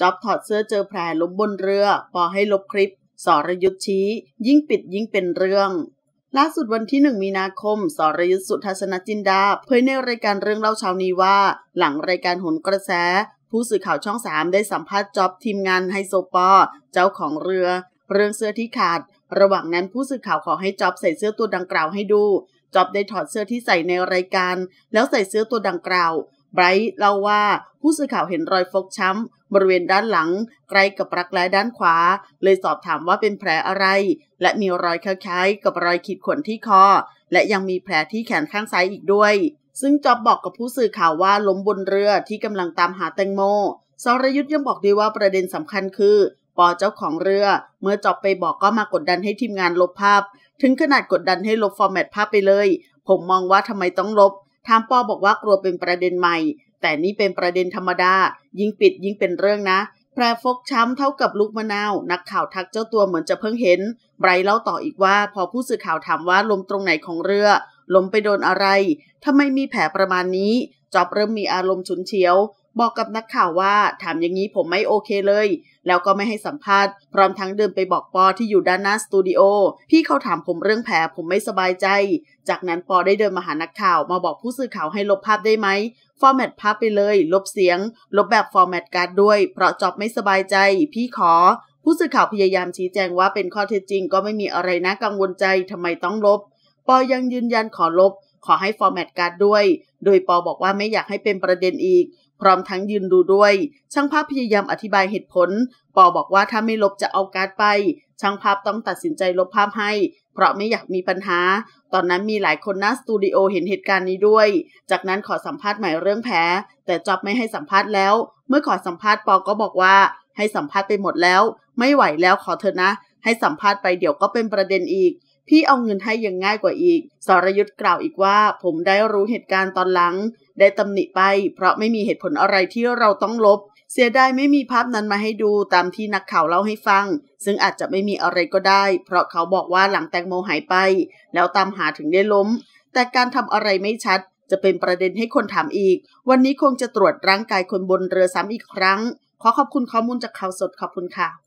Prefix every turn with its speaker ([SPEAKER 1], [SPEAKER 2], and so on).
[SPEAKER 1] จอบถอดเสื้อเจอแผลล้มบนเรือพอให้ลบคลิปสรยุทธชี้ ยิ่งปิดยิ่งเป็นเรื่อง ล่าสุดวันที่1มีนาคมสรยุทธสุทัศนจินดาเผยในรายการเรื่องเล่าเช้านี้ว่า หลังรายการหนกระแส ผู้สื่อข่าวช่องสามได้สัมภาษณ์จอบทีมงานไฮโซปอ เจ้าของเรือ เรื่องเสื้อที่ขาด ระหว่างนั้นผู้สื่อข่าวขอให้จอบใส่เสื้อตัวดังกล่าวให้ดู จอบได้ถอดเสื้อที่ใส่ในรายการ แล้วใส่เสื้อตัวดังกล่าวไบรท์เล่าว่าผู้สื่อข่าวเห็นรอยฟกช้ำ บริเวณด้านหลังใกล้กับรักแร้ด้านขวา เลยสอบถามว่าเป็นแผลอะไร และมีรอยคล้ายๆกับรอยขีดข่วนที่คอ และยังมีแผลที่แขนข้างซ้ายอีกด้วย ซึ่งจอบบอกกับผู้สื่อข่าวว่าล้มบนเรือที่กำลังตามหาแตงโมสรยุทธ์ยังบอกด้วยว่าประเด็นสำคัญคือ ปอเจ้าของเรือ เมื่อจอบไปบอกก็มากดดันให้ทีมงานลบภาพ ถึงขนาดกดดันให้ลบฟอร์แมตภาพไปเลย ผมมองว่าทำไมต้องลบถามปอบอกว่ากลัวเป็นประเด็นใหม่ แต่นี่เป็นประเด็นธรรมดา ยิ่งปิดยิ่งเป็นเรื่องนะ แผลฟกช้ำเท่ากับลูกมะนาว นักข่าวทักเจ้าตัวเหมือนจะเพิ่งเห็น ไบรเล่าต่ออีกว่าพอผู้สื่อข่าวถามว่าลมตรงไหนของเรือ ลมไปโดนอะไรทำไมมีแผลประมาณนี้ จอบเริ่มมีอารมณ์ฉุนเฉียวบอกกับนักข่าวว่าถามอย่างนี้ผมไม่โอเคเลย แล้วก็ไม่ให้สัมภาษณ์พร้อมทั้งเดินไปบอกปอที่อยู่ด้านหน้าสตูดิโอพี่เขาถามผมเรื่องแผลผมไม่สบายใจ จากนั้นปอได้เดินมาหานักข่าวมาบอกผู้สื่อข่าวให้ลบภาพได้ไหมฟอร์แมตภาพไปเลย ลบเสียง ลบแบบฟอร์แมตการ์ดด้วยเพราะจอบไม่สบายใจพี่ขอผู้สื่อข่าวพยายามชี้แจงว่าเป็นข้อเท็จจริงก็ไม่มีอะไรนะกังวลใจทำไมต้องลบปอยังยืนยันขอลบขอให้ฟอร์แมตการ์ดด้วย โดยปอบอกว่าไม่อยากให้เป็นประเด็นอีก พร้อมทั้งยืนดูด้วย ช่างภาพพยายามอธิบายเหตุผลปอบอกว่าถ้าไม่ลบจะเอาการ์ดไป ช่างภาพต้องตัดสินใจลบภาพให้ เพราะไม่อยากมีปัญหา ตอนนั้นมีหลายคนหน้าสตูดิโอเห็นเหตุการณ์นี้ด้วย จากนั้นขอสัมภาษณ์ใหม่เรื่องแพ้ แต่จอบไม่ให้สัมภาษณ์แล้ว เมื่อขอสัมภาษณ์ปอก็บอกว่าให้สัมภาษณ์ไปหมดแล้ว ไม่ไหวแล้วขอเธอนะ ให้สัมภาษณ์ไปเดี๋ยวก็เป็นประเด็นอีกพี่เอาเงินให้ยังง่ายกว่าอีกสรยุทธ์กล่าวอีกว่า ผมได้รู้เหตุการณ์ตอนหลัง ได้ตำหนิไป เพราะไม่มีเหตุผลอะไรที่เราต้องลบ เสียดายไม่มีภาพนั้นมาให้ดูตามที่นักข่าวเล่าให้ฟัง ซึ่งอาจจะไม่มีอะไรก็ได้ เพราะเขาบอกว่าหลังแตงโมหายไป แล้วตามหาถึงได้ล้ม แต่การทำอะไรไม่ชัดจะเป็นประเด็นให้คนถามอีก วันนี้คงจะตรวจร่างกายคนบนเรือซ้ำอีกครั้งขอขอบคุณข้อมูลจากข่าวสดขอบคุณค่ะ